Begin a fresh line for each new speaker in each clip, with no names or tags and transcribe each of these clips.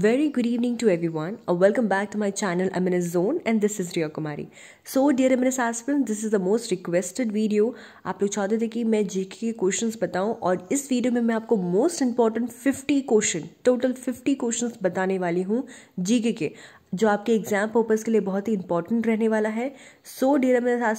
Very good evening to everyone uh welcome back to my channel Amin zone and this is Riya Kumari so dear Amin आसपिन this is the most requested video आप लोग चाहते थे कि मैं GK के question बताऊँ और इस वीडियो में मैं आपको most important fifty question total fifty question बताने वाली हूँ जीके के जो आपके एग्जाम पर्पज़ के लिए बहुत ही इंपॉर्टेंट रहने वाला है सो डियर मेरे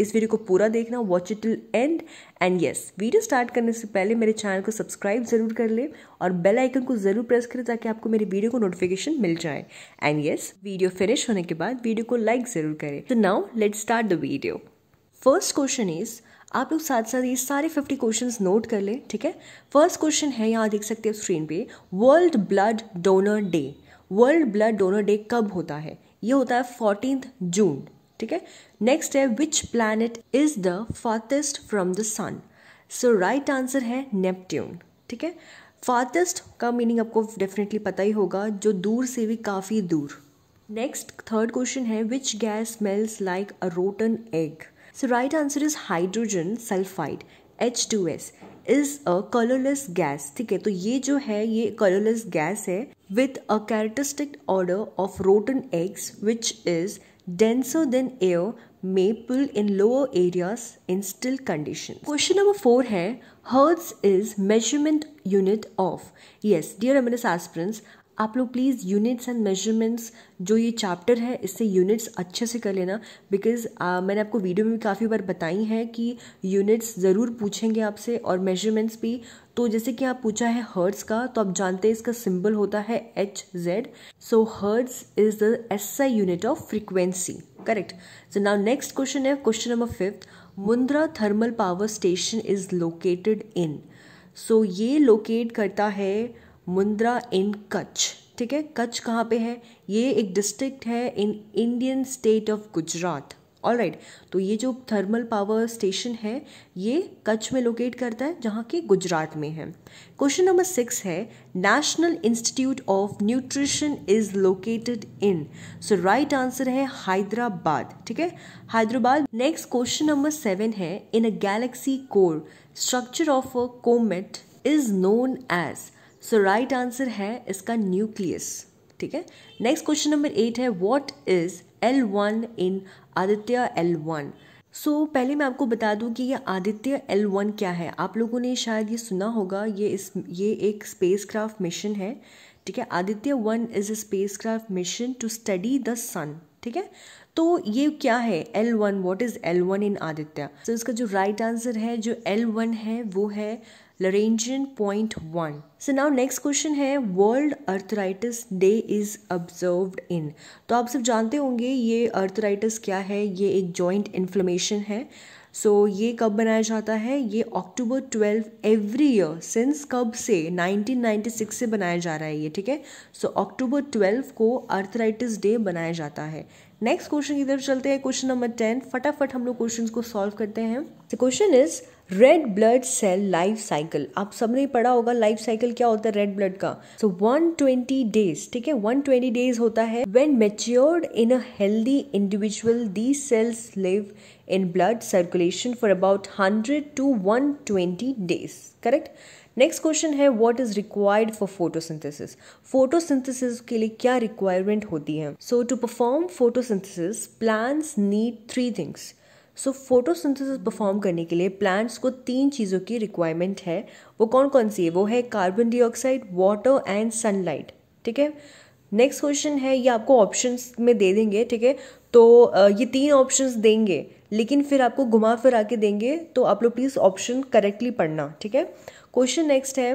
इस वीडियो को पूरा देखना watch it till end end yes video start करने से पहले मेरे चैनल को सब्सक्राइब जरूर कर ले और बेल आइकन को जरूर प्रेस करें ताकि आपको मेरे वीडियो को नोटिफिकेशन मिल जाए एंड यस वीडियो फिनिश होने के बाद वीडियो को लाइक जरूर करें तो now let start the video first question is आप लोग साथ साथ ये सारे फिफ्टी क्वेश्चन नोट कर लें ठीक है फर्स्ट क्वेश्चन है यहाँ देख सकते हो स्क्रीन पे world blood donor day world blood donor day कब होता है ये होता है फोर्टीन जून ठीक है नेक्स्ट है which planet is the farthest from the sun so right answer है नेपट्ट्यून ठीक है फार्टेस्ट का मीनिंग आपको डेफिनेटली पता ही होगा जो दूर से भी काफ़ी दूर नेक्स्ट थर्ड क्वेश्चन है which gas smells like a rotten egg so right answer is hydrogen sulphide H two S is a colourless gas ठीक है तो ये जो है ये कलरलेस गैस है with a characteristic odor of rotten eggs, which is denser than air, may pull in lower areas in still conditions. Question number four here Hertz is measurement unit of. Yes, dear reminisce aspirants, आप लोग please units and measurements जो ये chapter है इससे units अच्छे से कर लेना बिकॉज uh, मैंने आपको वीडियो में भी काफ़ी बार बताई है कि यूनिट्स ज़रूर पूछेंगे आपसे और मेजरमेंट्स भी तो जैसे कि आप पूछा है हर्ट्स का तो आप जानते हैं इसका सिंबल होता है H Z so hertz is the S I unit of frequency correct so now next question है question number fifth Mundra thermal power station is located in so ये लोकेट करता है मुंद्रा इन कच्छ ठीक है कच्छ कहाँ पे है ये एक डिस्ट्रिक्ट है in Indian state of Gujarat all right तो ये जो थर्मल पावर स्टेशन है ये कच्छ में लोकेट करता है जहाँ के गुजरात में है क्वेश्चन नंबर सिक्स है national institute of nutrition is located in so right answer है हैदराबाद ठीक है Hyderabad next question number seven है in a galaxy core structure of a comet is known as so right answer है इसका nucleus ठीक है next question number eight है what is L one in Aditya L one so पहले मैं आपको बता दूं कि ये आदित्य एल वन क्या है आप लोगों ने शायद ये सुना होगा ये इस ये एक स्पेस क्राफ्ट मिशन है ठीक है Aditya one is a spacecraft mission to study the sun ठीक है तो ये क्या है L one what is L one in Aditya तो इसका जो राइट right आंसर है जो एल वन है वो है Lagrangian point one so now next question है world arthritis day is observe in तो आप सब जानते होंगे ये अर्थराइटिस क्या है ये एक जॉइंट इन्फ्लेमेशन है सो so, ये कब बनाया जाता है ये October twelve every year since कब से 1996 से बनाया जा रहा है ये ठीक है सो अक्टूबर ट्वेल्व को अर्थराइटिस डे बनाया जाता है नेक्स्ट क्वेश्चन की तरफ चलते हैं क्वेश्चन नंबर टेन फटाफट हम लोग क्वेश्चन को सॉल्व करते हैं question is red blood cell life cycle आप सबने पढ़ा होगा लाइफ साइकिल क्या होता है रेड ब्लड का सो वन ट्वेंटी डेज ठीक है वन ट्वेंटी डेज होता है when matured in a healthy individual the cells live in blood circulation for about hundred to one twenty days correct next question है what is required for photosynthesis photosynthesis के लिए क्या requirement होती है so to perform photosynthesis plants need three things so photosynthesis perform करने के लिए plants को तीन चीज़ों की रिक्वायरमेंट है वो कौन कौन सी है वो है carbon dioxide water and sunlight ठीक है नेक्स्ट क्वेश्चन है ये आपको ऑप्शंस में दे देंगे ठीक है तो ये तीन ऑप्शंस देंगे लेकिन फिर आपको घुमा फिरा के देंगे तो आप लोग प्लीज़ ऑप्शन करेक्टली पढ़ना ठीक है क्वेश्चन नेक्स्ट है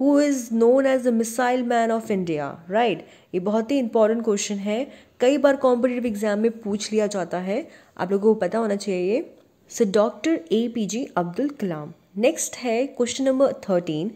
who is known as the missile man of India right ये बहुत ही इंपॉर्टेंट क्वेश्चन है कई बार कॉम्पिटेटिव एग्जाम में पूछ लिया जाता है आप लोगों को पता होना चाहिए ये sir doctor A P J Abdul Kalam next है question number thirteen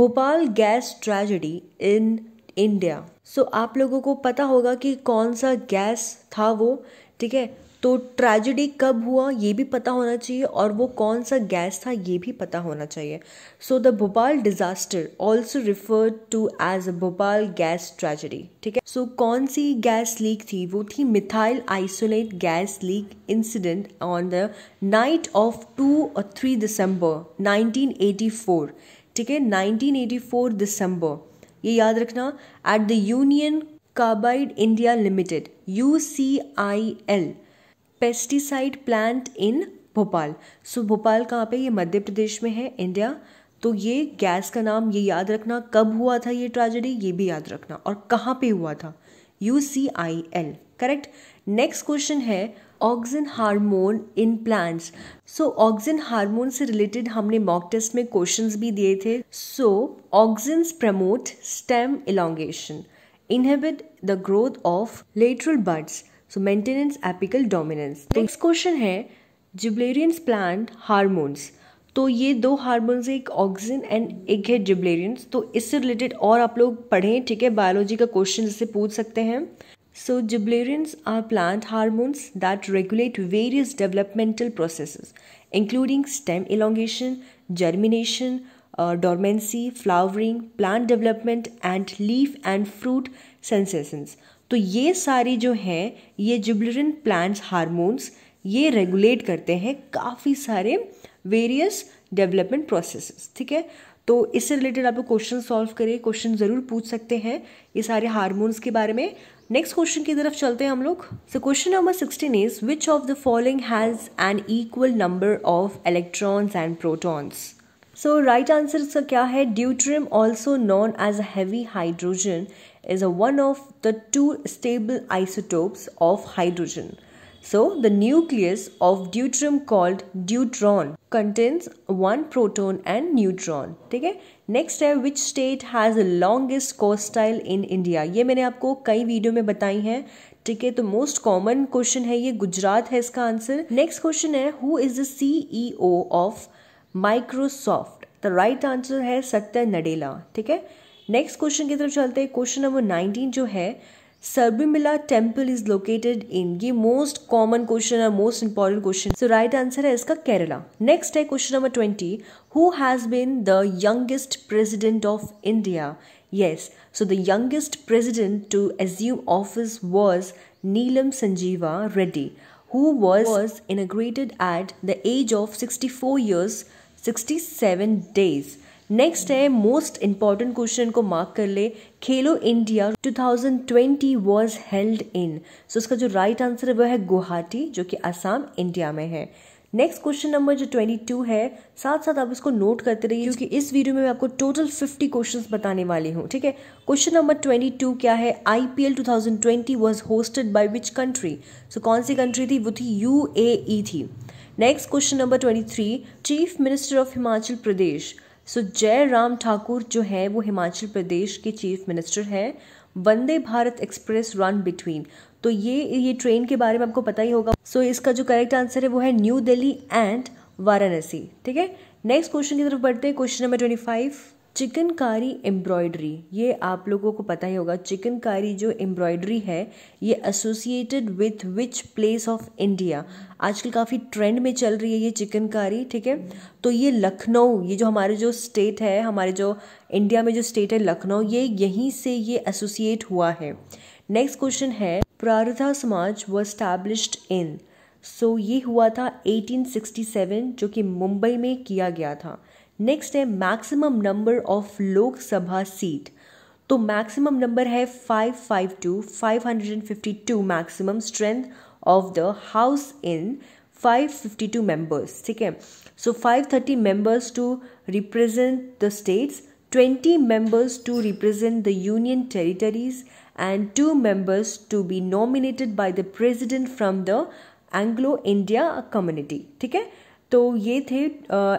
Bhopal gas tragedy in India so आप लोगों को पता होगा कि कौन सा गैस था वो ठीक है तो ट्रेजिडी कब हुआ ये भी पता होना चाहिए और वो कौन सा गैस था ये भी पता होना चाहिए so the Bhopal disaster also refer to as a Bhopal gas tragedy ठीक है सो कौन सी गैस लीक थी वो थी methyl isolate gas leak incident on the night of two और थ्री दिसंबर 1984 ठीक है 1984 दिसंबर ये याद रखना at the union carbide India limited U C I L pesticide plant in Bhopal so Bhopal कहाँ पे ये मध्य प्रदेश में है इंडिया तो ये गैस का नाम ये याद रखना कब हुआ था ये ट्रेजेडी ये भी याद रखना और कहाँ पे हुआ था U C I L correct next question है auxin hormone in plants so auxin hormone से रिलेटेड हमने मॉक टेस्ट में क्वेश्चंस भी दिए थे so auxins promote stem elongation inhibit the growth of lateral buds so maintenance apical dominance next question है gibberellins plant hormones तो ये दो हारमोन्स एक ऑक्सीजन एंड एक है जिब्लेरियंस तो इससे रिलेटेड और आप लोग पढ़ें ठीक है बायोलॉजी का क्वेश्चन इससे पूछ सकते हैं so gibberellins are plant hormones that regulate various developmental process including stem elongation germination dormancy flowering plant development and leaf and fruit senescence तो ये सारी जो हैं ये जुबलरिन प्लांट्स हारमोन्स ये रेगुलेट करते हैं काफ़ी सारे वेरियस डेवलपमेंट प्रोसेस ठीक है तो इससे रिलेटेड आप लोग क्वेश्चन सॉल्व करिए क्वेश्चन ज़रूर पूछ सकते हैं ये सारे हारमोन्स के बारे में नेक्स्ट क्वेश्चन की तरफ चलते हैं हम लोग so question number sixteen is which of the following has an equal number of electrons and protons so right answer इसका क्या है deuterium also known as a heavy hydrogen is a one of the two stable isotopes of hydrogen so the nucleus of deuterium called deuteron contains one proton and neutron ठीक है next है which state has a longest coastline in India ये मैंने आपको कई video में बताई हैं ठीक है तो मोस्ट कॉमन क्वेश्चन है ये गुजरात है इसका आंसर नेक्स्ट क्वेश्चन है who is the CEO of Microsoft the right answer है सत्य नडेला ठीक है नेक्स्ट क्वेश्चन की तरफ चलते हैं क्वेश्चन नंबर नाइनटीन जो है Sabarimala temple is located in ये मोस्ट कॉमन क्वेश्चन और most important question so right answer है इसका केरला नेक्स्ट है question number twenty who has been the youngest president of India so the youngest president to assume office was Neelam Sanjiva Reddy who was was inaugurated at the age of sixty four years sixty seven days next है most important question को mark कर ले खेलो India 2020 was held in so इसका जो right right answer है वह है गुवाहाटी जो कि आसाम इंडिया में है नेक्स्ट क्वेश्चन नंबर जो 22 है साथ साथ आप इसको नोट करते रहिए क्योंकि इस वीडियो में मैं आपको टोटल 50 क्वेश्चंस बताने वाली हूँ ठीक है क्वेश्चन नंबर 22 क्या है I P L two thousand twenty was hosted by which country so कौन सी कंट्री थी वो थी यू ए e थी next question number twenty three chief minister of Himachal Pradesh so Jai Ram Thakur जो है वो हिमाचल प्रदेश के चीफ मिनिस्टर हैं Vande Bharat express run between तो ये ये ट्रेन के बारे में आपको पता ही होगा सो so, इसका जो करेक्ट आंसर है वो है न्यू दिल्ली एंड वाराणसी ठीक है नेक्स्ट क्वेश्चन की तरफ बढ़ते हैं question number twenty five chikankari embroidery ये आप लोगों को पता ही होगा चिकनकारी जो एम्ब्रॉयड्री है ये associated with which place of India आजकल काफ़ी ट्रेंड में चल रही है ये चिकनकारी ठीक है तो ये लखनऊ ये जो हमारे जो स्टेट है हमारे जो इंडिया में जो स्टेट है लखनऊ ये यहीं से ये एसोसिएट हुआ है नेक्स्ट क्वेश्चन है प्रारथा समाज व स्टैब्लिश्ड इन सो ये हुआ था 1867 जो कि मुंबई में किया गया था नेक्स्ट है maximum number of Lok Sabha seat तो मैक्सिमम नंबर है 552 552 maximum strength of the house in 552 members ठीक है so 530 members to represent the states 20 members to represent the union territories and two members to be nominated by the president from the Anglo India community ठीक है तो ये थे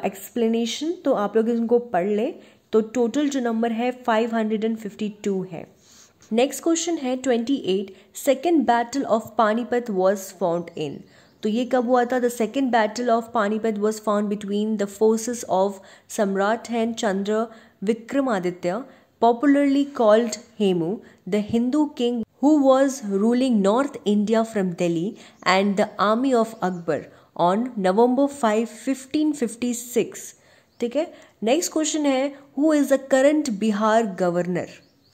explanation तो आप लोग इनको पढ़ लें तो टोटल जो नंबर है 552 है नेक्स्ट क्वेश्चन है 28 second battle of Panipat was found in तो ये कब हुआ था the second battle of Panipat was found between the forces of Samrat and Chandra Vikramaditya popularly called Hemu the Hindu king who was ruling north India from Delhi and the army of Akbar on November fifty six ठीक है next question है who is the current Bihar governor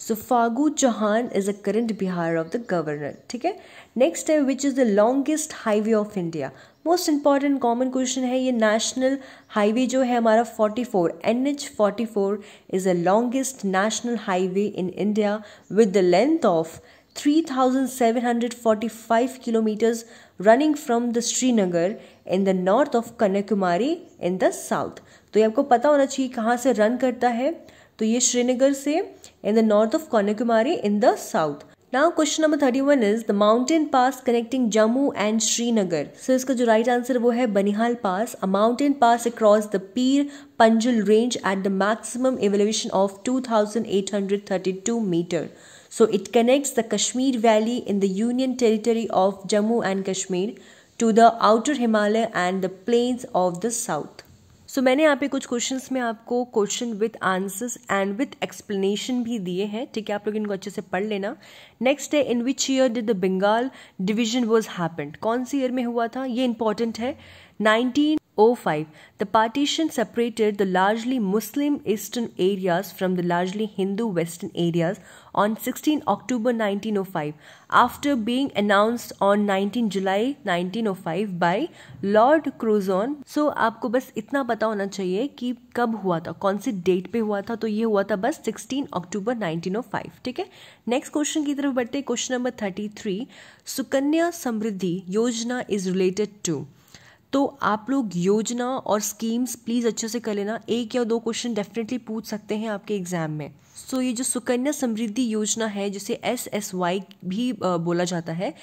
so Phagu Chauhan is a current Bihar of the governor ठीक है next है which is the longest highway of India most important common question है ये national highway जो है हमारा 44 N H forty four is the longest national highway in India with the length of three thousand seven hundred forty five kilometres running from the Srinagar in the north of Kanyakumari in the south तो ये आपको पता होना चाहिए कहाँ से run करता है तो ये श्रीनगर से in the north of Kanyakumari in the south now question number thirty one is the mountain pass connecting Jammu and Srinagar so इसका जो राइट right आंसर वो है Banihal pass a mountain pass across the Pir Panjal range at the maximum elevation of two thousand eight hundred thirty two metre So it connects the Kashmir Valley in the Union Territory of Jammu and Kashmir to the outer Himalaya and the plains of the south. So so, मैंने यहाँ पे कुछ questions में आपको question with answers and with explanation भी दिए हैं ठीक है आप लोग इनको अच्छे से पढ़ लेना नेक्स्ट है in which year did the Bengal division was happened कौन सी ईयर में हुआ था ये इंपॉर्टेंट है 05, the partition separated the largely Muslim eastern areas from the largely Hindu western areas on 16 October 1905 after being announced on 19 July 1905 by Lord Curzon. So, आपको बस इतना पता होना चाहिए कि कब हुआ था कौन से डेट पे हुआ था तो ये हुआ था बस 16 अक्टूबर 1905 ठीक है नेक्स्ट क्वेश्चन की तरफ बढ़ते क्वेश्चन नंबर 33 सुकन्या समृद्धि योजना इज रिलेटेड टू तो आप लोग योजना और स्कीम्स प्लीज़ अच्छे से कर लेना एक या दो क्वेश्चन डेफिनेटली पूछ सकते हैं आपके एग्ज़ाम में सो so, ये जो सुकन्या समृद्धि योजना है जिसे एस एस वाई भी बोला जाता है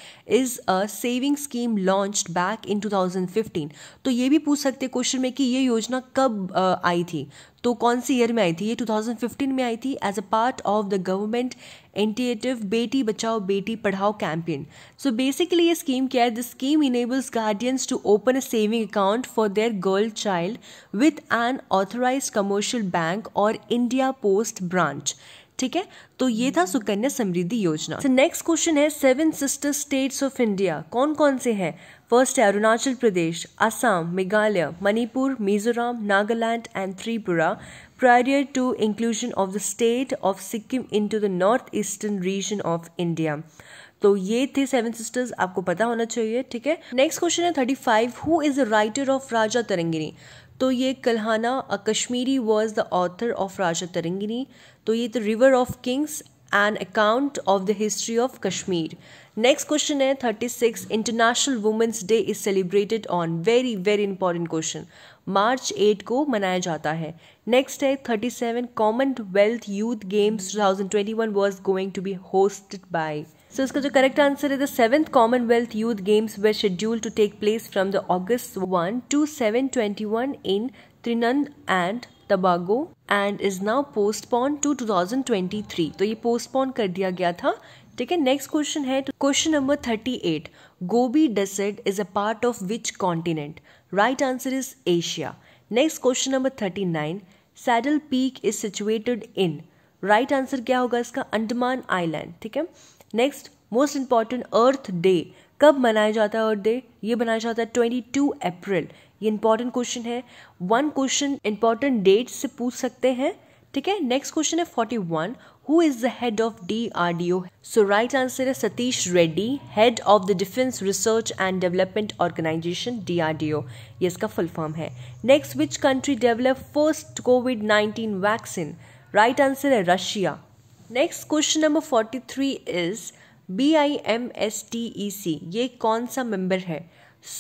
is a saving scheme launch back in 2015 तो ये भी पूछ सकते क्वेश्चन में कि ये योजना कब आई थी तो कौन सी ईयर में आई थी ये 2015 में आई थी as a part of the government initiative Beti Bachao Beti Padhao campaign so basically ये स्कीम क्या है this scheme enables guardians to open a saving account for their girl child with an authorise commercial bank और इंडिया पोस्ट ब्रांच ठीक है तो ये था Sukanya Samriddhi Yojana next question है seven sister states of India कौन कौन से हैं फर्स्ट है Arunachal Pradesh Assam Meghalaya Manipur Mizoram Nagaland and Tripura inclusion of the state of Sikkim in to the north eastern region of India तो ये थे सेवन सिस्टर्स आपको पता होना चाहिए ठीक है नेक्स्ट क्वेश्चन है thirty five who is the writer of Raja Tarangini तो ये Kalhana a Kashmiri was the author of Raja Tarangini तो ये the river of kings an account of the history of Kashmir next question है thirty six International Women's Day is celebrated on very very important question March eight को मनाया जाता है next है thirty seven Commonwealth Youth Games two thousand twenty one was going to be hosted by so so, इसका जो correct answer है the seventh Commonwealth Youth Games were scheduled to take place from the August one to seven twenty one in Trinidad and Tobago and is now postpone to two thousand twenty three तो ये postpone कर दिया गया था ठीक है next question है question number thirty eight Gobi desert is a part of which continent right answer is Asia next question number thirty nine saddle peak is situated in right answer क्या होगा इसका अंडमान आइलैंड ठीक है next most important Earth Day कब मनाया जाता है अर्थ day ये मनाया जाता है ट्वेंटी टू अप्रैल ये इंपॉर्टेंट क्वेश्चन है वन क्वेश्चन इंपॉर्टेंट डेट से पूछ सकते हैं ठीक है नेक्स्ट क्वेश्चन है forty one who is the head of D R D O so right answer है Satish Reddy head of the defence research and development organisation D R D O ये इसका फुल फॉर्म है next which country develop first covid nineteen vaccine right answer है Russia next question number forty three is B I M S T E C ये कौन सा member है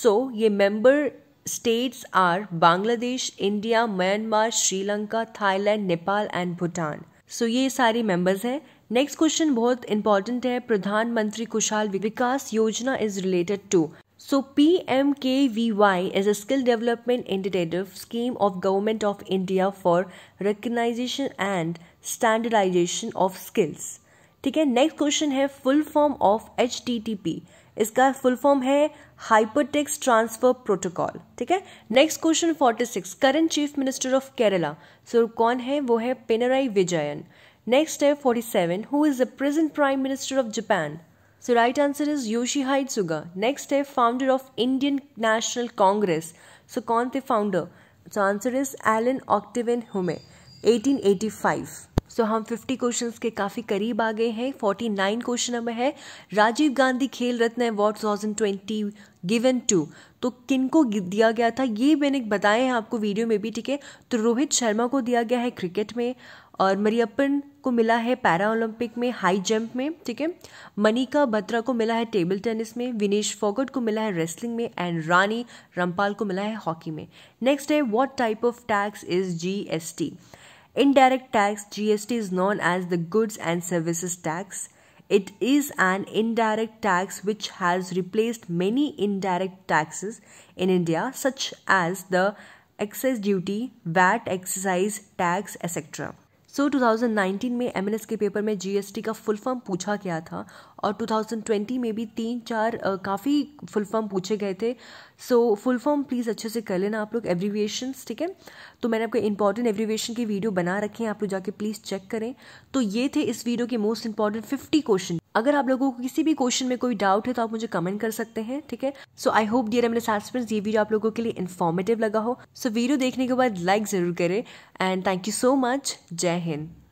so so, ये member states are Bangladesh India Myanmar Sri Lanka Thailand Nepal and Bhutan so ये सारे members हैं next question बहुत इंपॉर्टेंट है प्रधानमंत्री Kaushal Vikas Yojana is related to so P M K V Y is a skill development initiative scheme of government of India for recognition and standardisation of skills ठीक है next question है full form of H T T P इसका full form है hypertext transfer protocol ठीक है next question 46 current chief minister of Kerala so कौन है वो है पेनराई विजयन नेक्स्ट है 47 who is the present prime minister of Japan so right answer is Yoshihide Suga next है founder of Indian National Congress so कौन थे founder so answer is Allan Octavian Hume 1885 सो हम 50 questions के काफ़ी करीब आ गए हैं 49 क्वेश्चन हमें है राजीव गांधी खेल रत्न अवार्ड 2020 गिवन टू तो किन को दिया गया था ये मैंने बताए हैं आपको वीडियो में भी ठीक है तो रोहित शर्मा को दिया गया है क्रिकेट में और मरियप्पन को मिला है पैरा ओलंपिक में हाई जंप में ठीक है मनिका बत्रा को मिला है टेबल टेनिस में विनेश फोगट को मिला है रेसलिंग में एंड रानी रामपाल को मिला है हॉकी में नेक्स्ट है what type of tax is GST Indirect tax GST is known as the goods and services tax. It is an indirect tax which has replaced many indirect taxes in India such as the excise duty, VAT excise tax etc. So so, 2019 में M के paper में जी का full form पूछा गया था और 2020 में भी तीन चार काफ़ी फुल फॉर्म पूछे गए थे सो फुल फॉर्म प्लीज़ अच्छे से कर लेना आप लोग एवरीवेशंस ठीक है तो मैंने आपको इंपॉर्टेंट एवरीवेशन की वीडियो बना रखी है आप लोग जाके प्लीज़ चेक करें तो ये थे इस वीडियो के मोस्ट इंपॉर्टेंट फिफ्टी क्वेश्चन अगर आप लोगों को किसी भी क्वेश्चन में कोई डाउट है तो आप मुझे कमेंट कर सकते हैं ठीक है सो आई होप डियर मेरे फ्रेंड्स ये वीडियो आप लोगों के लिए इन्फॉर्मेटिव लगा हो सो so, वीडियो देखने के बाद लाइक ज़रूर करें and thank you so much Jai Hind